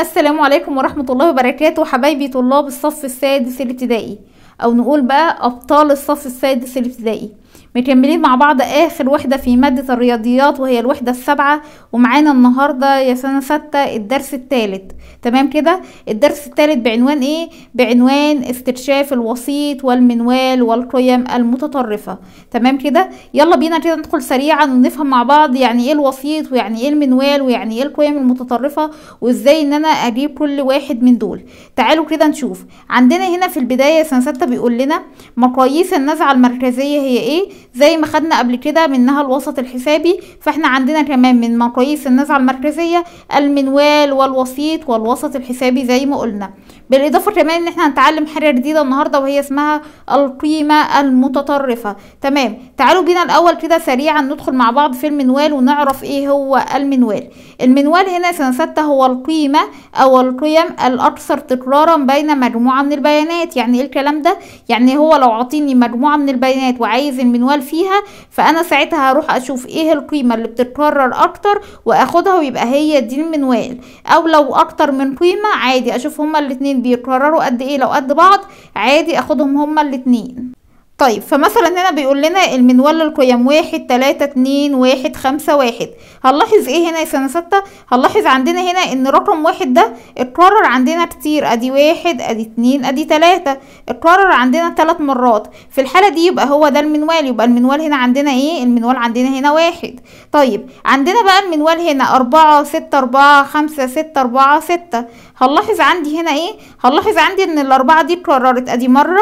السلام عليكم ورحمة الله وبركاته حبايبي طلاب الصف السادس الابتدائي أو نقول بقى أبطال الصف السادس الابتدائي مكملين مع بعض اخر وحده في ماده الرياضيات وهي الوحده السابعه ومعانا النهارده يا سنه سته الدرس الثالث تمام كده الدرس الثالث بعنوان ايه بعنوان استكشاف الوسيط والمنوال والقيم المتطرفه تمام كده يلا بينا كده ندخل سريعا ونفهم مع بعض يعني ايه الوسيط ويعني ايه المنوال ويعني ايه القيم المتطرفه وازاي ان انا اجيب كل واحد من دول تعالوا كده نشوف عندنا هنا في البدايه سنه سته بيقول لنا مقاييس النزعه المركزيه هي ايه زي ما خدنا قبل كده منها الوسط الحسابي فاحنا عندنا كمان من مقاييس النزعة المركزية المنوال والوسيط والوسط الحسابي زي ما قلنا بالاضافه كمان ان احنا هنتعلم حاجه جديده النهارده وهي اسمها القيمه المتطرفه تمام تعالوا بينا الاول كده سريعا ندخل مع بعض في المنوال ونعرف ايه هو المنوال المنوال هنا سنه سته هو القيمه او القيم الاكثر تكرارا بين مجموعه من البيانات يعني ايه الكلام ده يعني هو لو عطيني مجموعه من البيانات وعايز المنوال فيها فانا ساعتها هروح اشوف ايه القيمه اللي بتتكرر اكتر واخدها ويبقى هي دي المنوال او لو اكتر من قيمه عادي اشوف هما الاثنين بيكرروا قد ايه لو قد بعض عادي اخدهم هما الاتنين طيب فمثلا هنا بيقول لنا المنوال للقيم واحد تلاتة اتنين واحد خمسة واحد هنلاحظ ايه هنا يا سنة ستة هنلاحظ عندنا هنا ان رقم واحد ده اتكرر عندنا كتير ادي واحد ادي اتنين ادي تلاتة اتكرر عندنا تلات مرات في الحالة دي يبقى هو ده المنوال يبقى المنوال هنا عندنا ايه المنوال عندنا هنا واحد طيب عندنا بقى المنوال هنا اربعة ستة اربعة خمسة ستة اربعة ستة هنلاحظ عندي هنا ايه هنلاحظ عندي ان الاربعة دي اتكررت ادي مرة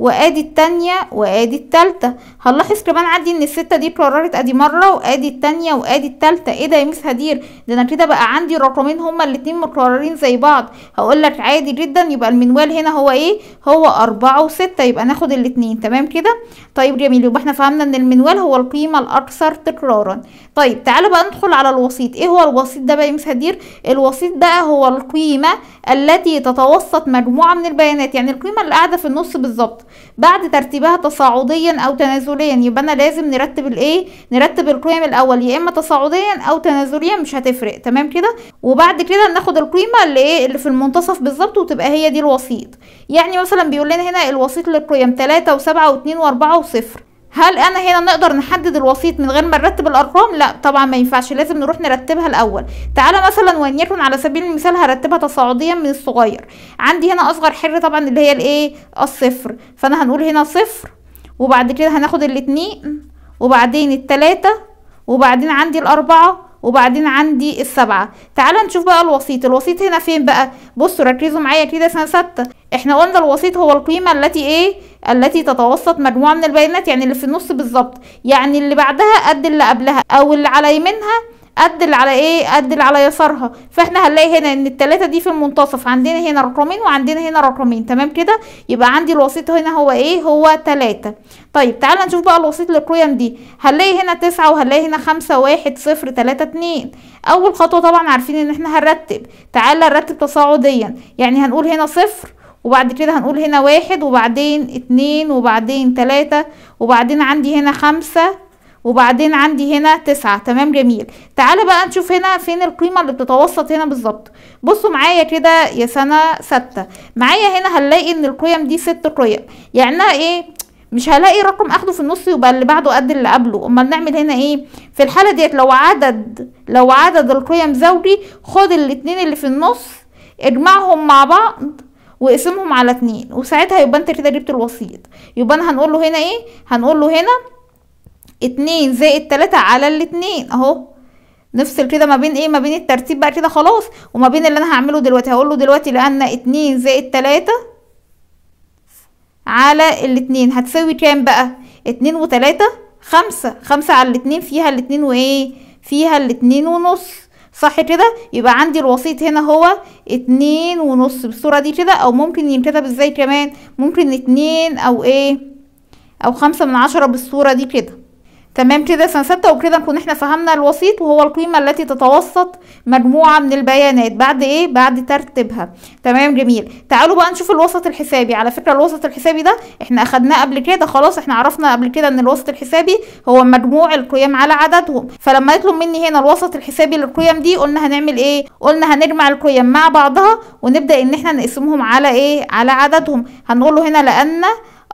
وادي التانية وادي التالتة هنلاحظ كمان عندي ان الستة دي اتكررت ادي مرة وادي التانية وادي التالتة ايه ده يا ميس هدير ده انا كده بقى عندي الرقمين هما الاتنين متكررين زي بعض هقولك عادي جدا يبقى المنوال هنا هو ايه هو اربعة وستة يبقى ناخد الاتنين تمام كده طيب جميل يبقى احنا فهمنا ان المنوال هو القيمة الاكثر تكرارا طيب تعالوا بقى ندخل على الوسيط ايه هو الوسيط ده بقى يا ميس هدير الوسيط بقى هو القيمة التي تتوسط مجموعة من البيانات يعني القيمة اللي قاعدة في النص بالظبط بعد ترتيبها تصاعديا او تنازليا يبقى انا لازم نرتب الايه نرتب القيم الاول يا اما تصاعديا او تنازليا مش هتفرق تمام كده وبعد كده ناخد القيمه اللي ايه اللي في المنتصف بالظبط وتبقى هي دي الوسيط يعني مثلا بيقول لنا هنا الوسيط للقيم 3 و7 و2 و4 و0 هل انا هنا نقدر نحدد الوسيط من غير ما نرتب الارقام لا طبعا ما ينفعش لازم نروح نرتبها الاول تعالى مثلا ونيكن على سبيل المثال هرتبها تصاعديا من الصغير عندي هنا اصغر حر طبعا اللي هي الايه الصفر فانا هنقول هنا صفر وبعد كده هناخد الاتنين وبعدين التلاتة وبعدين عندي الاربعة وبعدين عندي السبعة تعال نشوف بقى الوسيط الوسيط هنا فين بقى بصوا ركزوا معايا كده سنة ستة احنا قلنا الوسيط هو القيمة التي ايه التي تتوسط مجموعة من البيانات يعني اللي في النص بالظبط يعني اللي بعدها قد اللي قبلها او اللي على يمينها أدل على إيه أدل على يسارها فإحنا هنلاقي هنا إن التلاتة دي في المنتصف عندنا هنا رقمين وعندنا هنا رقمين تمام كده يبقى عندي الوسيط هنا هو إيه هو تلاتة طيب تعالى نشوف بقى الوسيط للقيم دي هنلاقي هنا تسعة وهنلاقي هنا خمسة واحد صفر تلاتة اتنين أول خطوة طبعا عارفين إن إحنا هنرتب تعالى نرتب تصاعديا يعني هنقول هنا صفر وبعد كده هنقول هنا واحد وبعدين اتنين وبعدين تلاتة وبعدين عندي هنا خمسة وبعدين عندي هنا تسعة تمام جميل تعالى بقى نشوف هنا فين القيمة اللي بتتوسط هنا بالظبط بصوا معايا كده يا سنة ستة معايا هنا هنلاقي ان القيم دي ست قيم يعني ايه مش هلاقي رقم اخده في النص يبقى اللي بعده قد اللي قبله امال نعمل هنا ايه في الحالة ديت لو عدد لو عدد القيم زوجي خد الاتنين اللي في النص اجمعهم مع بعض واقسمهم على اتنين وساعتها يبقى انت كده جبت الوسيط يبقى انا هنقول له هنا ايه هنقول له هنا اتنين زائد تلاتة على الاتنين اهو نفصل كده ما بين ايه ما بين الترتيب بقى كده خلاص وما بين اللي انا هعمله دلوقتي هقوله دلوقتي لان اتنين زائد تلاتة على الاتنين هتساوي كام بقى اتنين وتلاتة خمسة خمسة على الاتنين فيها الاتنين وايه فيها الاتنين ونص صح كده يبقى عندي الوسيط هنا هو اتنين ونص بالصورة دي كده او ممكن ينكتب ازاي كمان ممكن اتنين او ايه او خمسة من عشرة بالصورة دي كده تمام كده سنة ستة وبكده نكون احنا فهمنا الوسيط وهو القيمة التي تتوسط مجموعة من البيانات بعد ايه بعد ترتيبها تمام جميل تعالوا بقى نشوف الوسط الحسابي على فكرة الوسط الحسابي ده احنا اخدناه قبل كده خلاص احنا عرفنا قبل كده ان الوسط الحسابي هو مجموع القيم على عددهم فلما يطلب مني هنا الوسط الحسابي للقيم دي قلنا هنعمل ايه قلنا هنجمع القيم مع بعضها ونبدأ ان احنا نقسمهم على ايه على عددهم هنقول له هنا لأن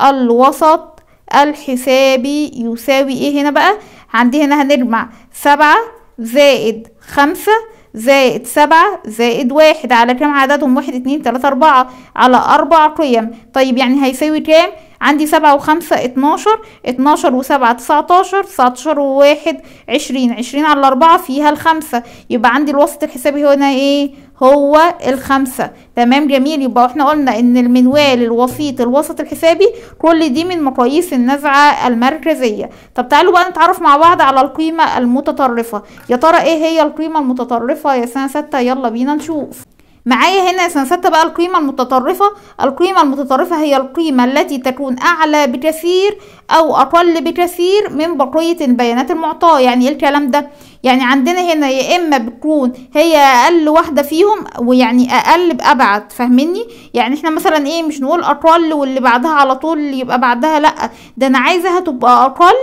الوسط الحسابي يساوي ايه هنا بقى عندي هنا هنجمع سبعة زائد خمسة زائد سبعة زائد واحد على كام عددهم واحد اتنين تلاتة اربعة على اربع قيم طيب يعني هيساوي كام عندي سبعة وخمسة اتناشر اتناشر وسبعة تسعتاشر تسعتاشر وواحد عشرين عشرين على الأربعة فيها الخمسة يبقى عندي الوسط الحسابي هنا ايه هو الخمسة تمام جميل يبقى احنا قلنا ان المنوال الوسيط الوسط الحسابي كل دي من مقاييس النزعة المركزية طب تعالوا بقى نتعرف مع بعض على القيمة المتطرفة يا ترى ايه هي القيمة المتطرفة يا سنة ستة يلا بينا نشوف معايا هنا يا سنساتة بقى القيمة المتطرفة القيمة المتطرفة هي القيمة التي تكون أعلى بكثير أو أقل بكثير من بقية البيانات المعطاة يعني إيه الكلام ده يعني عندنا هنا يا إما بتكون هي أقل واحدة فيهم ويعني أقل بأبعد فاهميني يعني إحنا مثلا إيه مش نقول أقل واللي بعدها على طول يبقى بعدها لأ ده أنا عايزاها تبقى أقل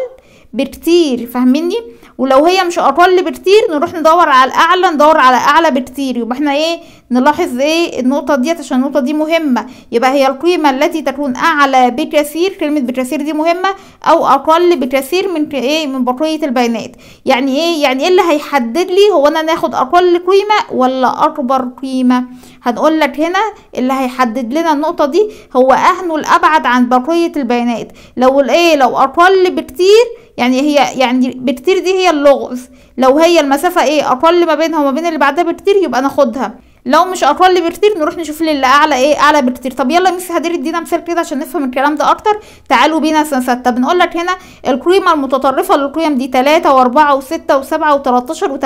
بكتير فاهميني ولو هي مش اقل بكتير نروح ندور على الاعلى ندور على اعلى بكتير يبقى احنا ايه نلاحظ ايه النقطه ديت عشان النقطه دي مهمه يبقى هي القيمه التي تكون اعلى بكثير كلمه بكثير دي مهمه او اقل بكثير من ايه من بقيه البيانات يعني ايه يعني ايه اللي هيحدد لي هو انا ناخد اقل قيمه ولا اكبر قيمه هنقول لك هنا اللي هيحدد لنا النقطه دي هو اهنه الابعد عن بقيه البيانات لو الايه لو اقل بكتير يعني هي يعني بكتير دي هي اللغز لو هي المسافة ايه اقل ما بينها وما بين اللي بعدها بكتير يبقى ناخدها لو مش اقل بكتير نروح نشوف لي اللي اعلى ايه اعلى بكتير طب يلا ميسي هدير ادينا مثال كده عشان نفهم الكلام ده اكتر تعالوا بينا سنسات طب بنقول لك هنا القيمه المتطرفه للقيم دي 3 و4 و6 و7 و13 و8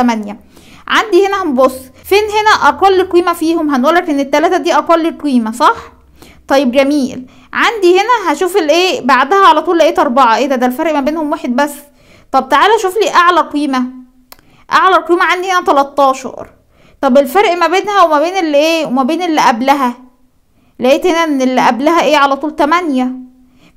عندي هنا هنبص فين هنا اقل قيمه فيهم هنقول لك ان التلاتة دي اقل قيمه صح طيب جميل عندي هنا هشوف الايه بعدها على طول لقيت اربعة ايه ده ده الفرق ما بينهم واحد بس طب تعالى شوف لي اعلى قيمة اعلى قيمة عندي هنا 13 طب الفرق ما بينها وما بين اللي ايه وما بين اللي قبلها لقيت هنا ان اللي قبلها ايه على طول 8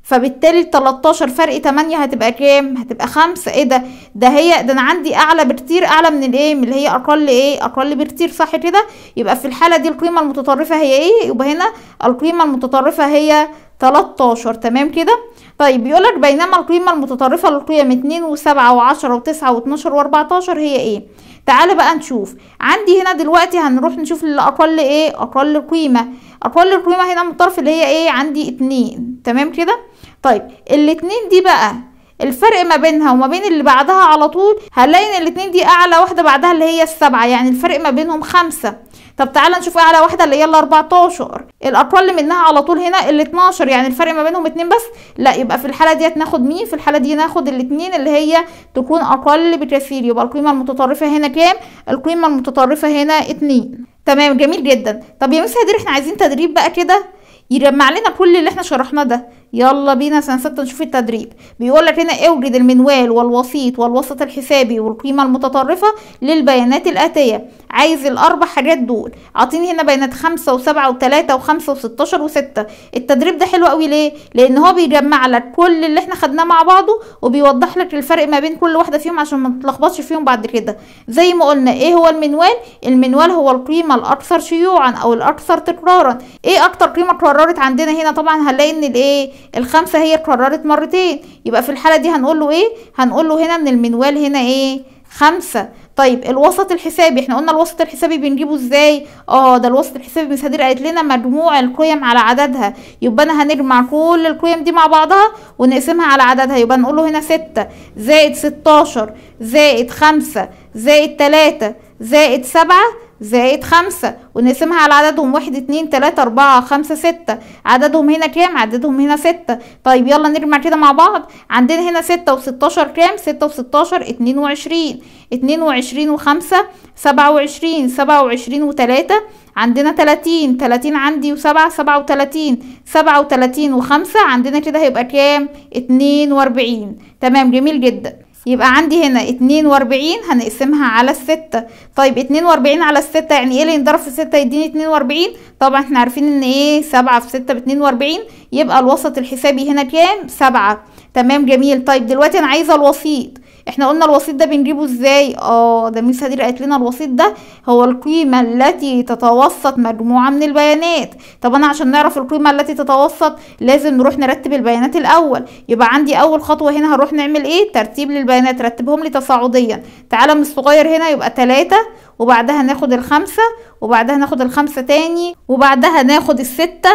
فبالتالي 13 فرق 8 هتبقى كام هتبقى 5 ايه ده ده هي ده انا عندي اعلى بكتير اعلى من الايه من اللي هي اقل ايه اقل بكتير صح كده يبقى في الحاله دي القيمه المتطرفه هي ايه يبقى هنا القيمه المتطرفه هي 13 تمام كده طيب بيقول لك بينما القيمه المتطرفه للقيم 2 و7 و10 و9 و12 و14 هي ايه تعالى بقى نشوف عندي هنا دلوقتي هنروح نشوف اللي اقل ايه اقل قيمه اقل القيمه هنا من الطرف اللي هي ايه عندي 2 تمام كده طيب الاتنين دي بقى الفرق ما بينها وما بين اللي بعدها على طول هنلاقي ان الاتنين دي اعلى واحده بعدها اللي هي السبعه يعني الفرق ما بينهم خمسة طب تعالى نشوف اعلى واحده اللي هي ال 14 الاقل منها على طول هنا ال 12 يعني الفرق ما بينهم اتنين بس لا يبقى في الحاله دي ناخد مين في الحاله دي ناخد الاتنين اللي هي تكون اقل بكثير يبقى القيمه المتطرفه هنا كام القيمه المتطرفه هنا اتنين تمام جميل جدا طب يا مس هدير احنا عايزين تدريب بقى كده يجمع لنا كل اللي احنا شرحناه ده يلا بينا سنة ستة نشوف التدريب بيقول لك هنا اوجد المنوال والوسيط والوسط الحسابي والقيمة المتطرفة للبيانات الآتية عايز الأربع حاجات دول اعطيني هنا بيانات خمسة وسبعة وتلاتة وخمسة وستاشر وستة التدريب ده حلو قوي ليه؟ لأن هو بيجمع لك كل اللي احنا خدناه مع بعضه وبيوضح لك الفرق ما بين كل واحدة فيهم عشان ما تتلخبطش فيهم بعد كده زي ما قلنا ايه هو المنوال؟ المنوال هو القيمة الأكثر شيوعا أو الأكثر تكرارا ايه أكتر قيمة اتكررت عندنا هنا طبعا هنلاقي ان الايه الخمسة هي اتكررت مرتين يبقى في الحالة دي هنقول له ايه هنقول له هنا ان المنوال هنا ايه خمسة طيب الوسط الحسابي احنا قلنا الوسط الحسابي بنجيبه ازاي اه ده الوسط الحسابي مس هدير قالت لنا مجموع القيم على عددها يبقى انا هنجمع كل القيم دي مع بعضها ونقسمها على عددها يبقى نقول له هنا ستة زائد ستاشر زائد خمسة زائد تلاتة زائد سبعة زائد خمسة ونقسمها على عددهم واحد اتنين تلاتة اربعة خمسة ستة عددهم هنا كام عددهم هنا ستة طيب يلا نجمع كده مع بعض عندنا هنا ستة وستاشر كام ستة وستاشر اتنين وعشرين اتنين وعشرين وخمسة سبعة وعشرين سبعة وعشرين وتلاتة عندنا تلاتين تلاتين عندي وسبعة سبعة وتلاتين سبعة وتلاتين وخمسة عندنا كده هيبقى كام اتنين واربعين تمام جميل جدا يبقى عندي هنا اتنين واربعين هنقسمها على الستة طيب اتنين واربعين على الستة يعني ايه اللي ينضرب في ستة يديني اتنين واربعين طبعا احنا عارفين ان ايه سبعة في ستة باتنين واربعين يبقى الوسط الحسابي هنا كام سبعة تمام جميل طيب دلوقتي انا عايزة الوسيط احنا قلنا الوسيط ده بنجيبه ازاي اه ده ميس هدير قالت لنا الوسيط ده هو القيمه التي تتوسط مجموعه من البيانات طب انا عشان نعرف القيمه التي تتوسط لازم نروح نرتب البيانات الاول يبقى عندي اول خطوه هنا هنروح نعمل ايه ترتيب للبيانات رتبهم لي تصاعديا تعالى من الصغير هنا يبقى 3 وبعدها ناخد الخمسة وبعدها ناخد الخمسة تاني وبعدها ناخد الستة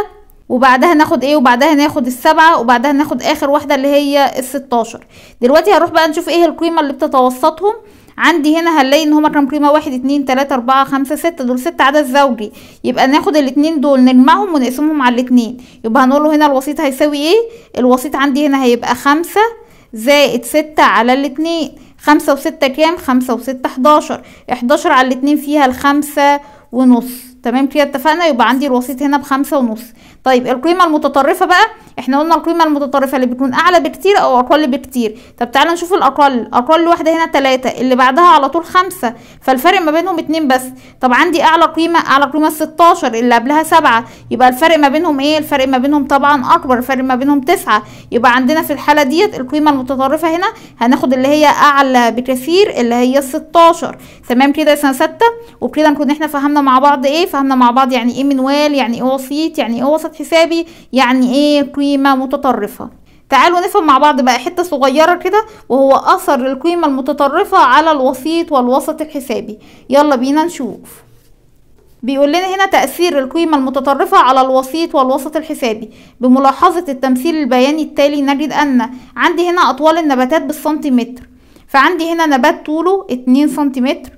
وبعدها ناخد ايه وبعدها ناخد السبعة وبعدها ناخد اخر واحدة اللي هي الستاشر دلوقتي هنروح بقى نشوف ايه القيمة اللي بتتوسطهم عندي هنا هنلاقي ان هما كام قيمة واحد اتنين تلاتة اربعة خمسة ستة دول ست عدد زوجي يبقى ناخد الاتنين دول نجمعهم ونقسمهم على الاتنين يبقى هنقوله هنا الوسيط هيساوي ايه الوسيط عندي هنا هيبقى خمسة زائد ستة على الاتنين خمسة وستة كام خمسة وستة حداشر حداشر على الاتنين فيها الخمسة ونص تمام كده اتفقنا يبقى عندي الوسيط هنا بخمسة ونص طيب القيمة المتطرفة بقى احنا قلنا القيمة المتطرفة اللي بتكون اعلى بكتير او اقل بكتير طب تعالى نشوف الاقل اقل واحدة هنا تلاتة اللي بعدها على طول خمسة فالفرق ما بينهم اتنين بس طب عندي اعلى قيمة اعلى قيمة ستاشر اللي قبلها سبعة يبقى الفرق ما بينهم ايه الفرق ما بينهم طبعا اكبر الفرق ما بينهم تسعة يبقى عندنا في الحالة ديت القيمة المتطرفة هنا هناخد اللي هي اعلى بكثير اللي هي ستاشر تمام كده يا سنة ستة وبكده نكون احنا فهمنا مع بعض ايه فهمنا مع بعض يعني ايه منوال يعني ايه وسيط يعني ايه وسط حسابي يعني ايه قيمه متطرفه تعالوا نفهم مع بعض بقى حته صغيره كده وهو اثر القيمه المتطرفه على الوسيط والوسط الحسابي يلا بينا نشوف بيقول لنا هنا تأثير القيمة المتطرفة على الوسيط والوسط الحسابي بملاحظة التمثيل البياني التالي نجد أن عندي هنا أطوال النباتات بالسنتيمتر فعندي هنا نبات طوله 2 سنتيمتر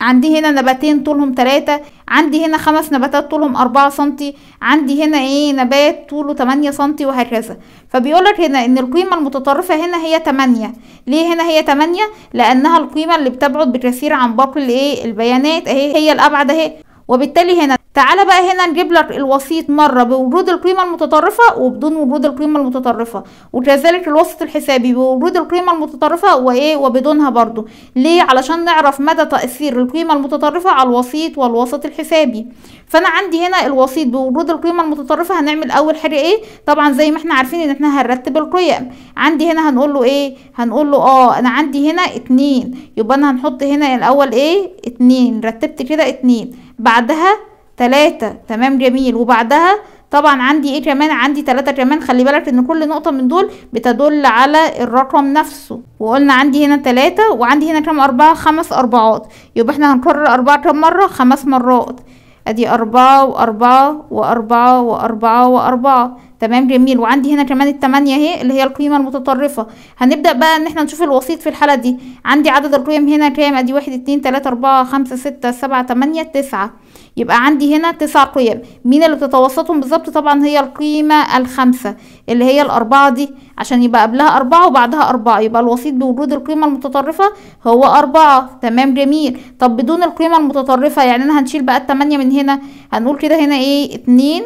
عندي هنا نباتين طولهم تلاتة عندي هنا خمس نباتات طولهم أربعة سنتي عندي هنا ايه نبات طوله تمانية سنتي وهكذا فبيقولك هنا ان القيمة المتطرفة هنا هي تمانية ليه هنا هي تمانية لانها القيمة اللي بتبعد بكثير عن باقي الايه البيانات اهي هي الابعد اهي وبالتالي هنا تعالى بقى هنا نجيب لك الوسيط مرة بوجود القيمة المتطرفة وبدون وجود القيمة المتطرفة وكذلك الوسط الحسابي بوجود القيمة المتطرفة وايه وبدونها برضو ليه علشان نعرف مدى تأثير القيمة المتطرفة على الوسيط والوسط الحسابي فانا عندي هنا الوسيط بوجود القيمة المتطرفة هنعمل اول حاجة ايه طبعا زي ما احنا عارفين ان احنا هنرتب القيم عندي هنا هنقول له ايه هنقول له اه انا عندي هنا اتنين يبقى انا هنحط هنا الاول ايه اتنين رتبت كده اتنين بعدها تلاتة تمام جميل وبعدها طبعا عندي ايه كمان عندي تلاتة كمان خلي بالك ان كل نقطة من دول بتدل على الرقم نفسه وقلنا عندي هنا تلاتة وعندي هنا كام اربعة خمس اربعات يبقى احنا هنكرر اربعة كام مرة خمس مرات ادي اربعة واربعة واربعة واربعة واربعة, وأربعة تمام جميل وعندي هنا كمان التمانية اهي اللي هي القيمة المتطرفة هنبدأ بقى ان احنا نشوف الوسيط في الحالة دي عندي عدد القيم هنا كام ادي واحد اتنين تلاتة اربعة خمسة ستة سبعة تمانية تسعة يبقى عندي هنا تسع قيم مين اللي بتتوسطهم بالظبط طبعا هي القيمة الخمسة اللي هي الأربعة دي عشان يبقى قبلها أربعة وبعدها أربعة يبقى الوسيط بوجود القيمة المتطرفة هو أربعة تمام جميل طب بدون القيمة المتطرفة يعني أنا هنشيل بقى التمانية من هنا هنقول كده هنا ايه اتنين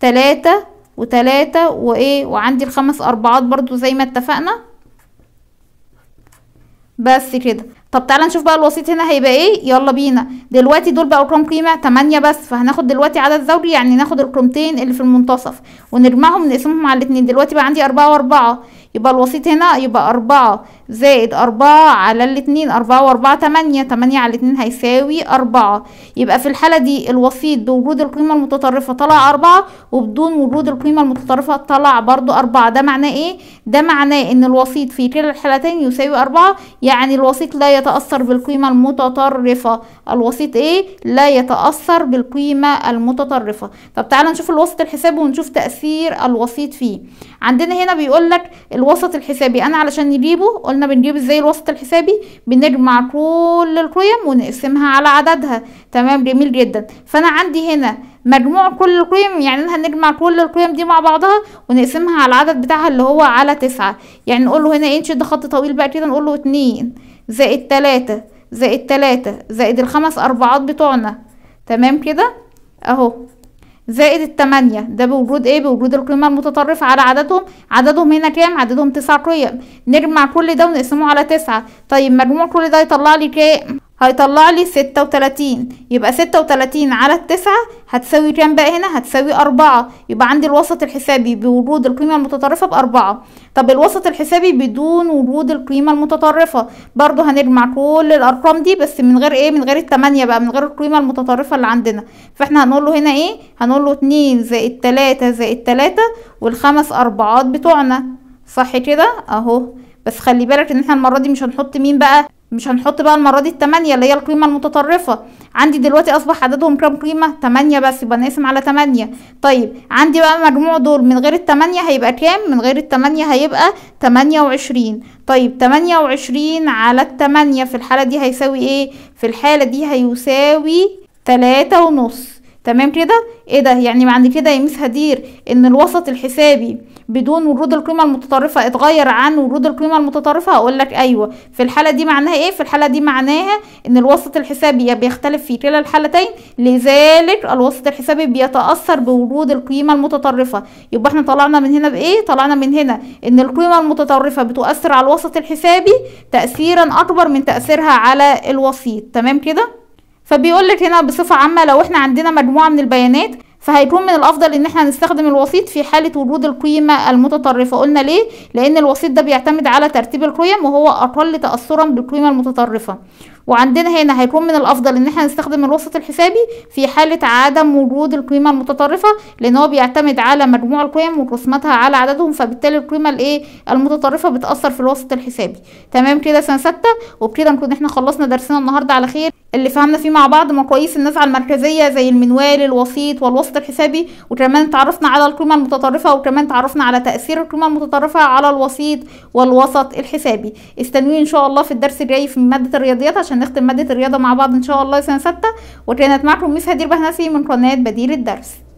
تلاتة وتلاتة وايه وعندي الخمس اربعات برضو زي ما اتفقنا بس كده طب تعالى نشوف بقى الوسيط هنا هيبقى ايه يلا بينا دلوقتي دول بقى ارقام قيمه 8 بس فهناخد دلوقتي عدد زوجي يعني ناخد القيمتين اللي في المنتصف ونجمعهم نقسمهم على الاتنين دلوقتي بقى عندي 4 و4 يبقى الوسيط هنا يبقى أربعة زائد أربعة على الاتنين أربعة وأربعة تمانية تمانية على الاتنين هيساوي أربعة يبقى في الحالة دي الوسيط بوجود القيمة المتطرفة طلع أربعة وبدون وجود القيمة المتطرفة طلع برضو أربعة ده معناه إيه؟ ده معناه إن الوسيط في كلا الحالتين يساوي أربعة يعني الوسيط لا يتأثر بالقيمة المتطرفة الوسيط إيه؟ لا يتأثر بالقيمة المتطرفة طب تعالى نشوف الوسط الحساب ونشوف تأثير الوسيط فيه عندنا هنا بيقول لك الوسط الحسابي انا علشان نجيبه قلنا بنجيب ازاي الوسط الحسابي بنجمع كل القيم ونقسمها على عددها تمام جميل جدا فانا عندي هنا مجموع كل القيم يعني هنجمع كل القيم دي مع بعضها ونقسمها على العدد بتاعها اللي هو على تسعة يعني نقول له هنا ايه نشد خط طويل بقى كده نقول له اتنين زائد تلاتة زائد تلاتة زائد الخمس اربعات بتوعنا تمام كده اهو زائد التمانية ده بوجود ايه بوجود القيمة المتطرفة على عددهم عددهم هنا كام عددهم تسع قيم نجمع كل ده ونقسمه على تسعة طيب مجموع كل ده يطلع لي كام هيطلع لي ستة وتلاتين يبقى ستة وتلاتين على التسعة هتساوي كام بقى هنا هتساوي أربعة يبقى عندي الوسط الحسابي بوجود القيمة المتطرفة بأربعة طب الوسط الحسابي بدون وجود القيمة المتطرفة برضو هنجمع كل الأرقام دي بس من غير ايه من غير التمانية بقى من غير القيمة المتطرفة اللي عندنا فاحنا هنقول له هنا ايه هنقول له اتنين زائد تلاتة زائد تلاتة والخمس أربعات بتوعنا صح كده اهو بس خلي بالك ان احنا المره دي مش هنحط مين بقى مش هنحط بقى المرة دي التمانية اللي هي القيمة المتطرفة عندي دلوقتي أصبح عددهم كام قيمة؟ تمانية بس يبقى نقسم على تمانية طيب عندي بقى مجموع دول من غير التمانية هيبقى كام؟ من غير التمانية هيبقى تمانية وعشرين طيب تمانية وعشرين على التمانية في الحالة دي هيساوي ايه؟ في الحالة دي هيساوي تلاتة ونص تمام كده ايه ده يعني معنى كده يا ميس هدير ان الوسط الحسابي بدون ورود القيمه المتطرفه اتغير عن ورود القيمه المتطرفه هقول لك ايوه في الحاله دي معناها ايه في الحاله دي معناها ان الوسط الحسابي بيختلف في كلا الحالتين لذلك الوسط الحسابي بيتاثر بورود القيمه المتطرفه يبقى احنا طلعنا من هنا بايه طلعنا من هنا ان القيمه المتطرفه بتؤثر على الوسط الحسابي تاثيرا اكبر من تاثيرها على الوسيط تمام كده فبيقول لك هنا بصفة عامة لو احنا عندنا مجموعة من البيانات فهيكون من الافضل ان احنا نستخدم الوسيط في حالة وجود القيمة المتطرفة قلنا ليه لان الوسيط ده بيعتمد على ترتيب القيم وهو اقل تأثرا بالقيمة المتطرفة وعندنا هنا هيكون من الافضل ان احنا نستخدم الوسط الحسابي في حاله عدم وجود القيمه المتطرفه لان هو بيعتمد على مجموع القيم وقسمتها على عددهم فبالتالي القيمه الايه المتطرفه بتاثر في الوسط الحسابي تمام كده سنه سته وبكده نكون احنا خلصنا درسنا النهارده على خير اللي فهمنا فيه مع بعض مقاييس النزعه المركزيه زي المنوال الوسيط والوسط الحسابي وكمان اتعرفنا على القيمه المتطرفه وكمان اتعرفنا على تاثير القيمه المتطرفه على الوسيط والوسط الحسابي استنوني ان شاء الله في الدرس الجاي في ماده الرياضيات عشان عشان نختم ماده الرياضه مع بعض ان شاء الله سنه سته وكانت معكم ميس هدير بهنسي من قناه بديل الدرس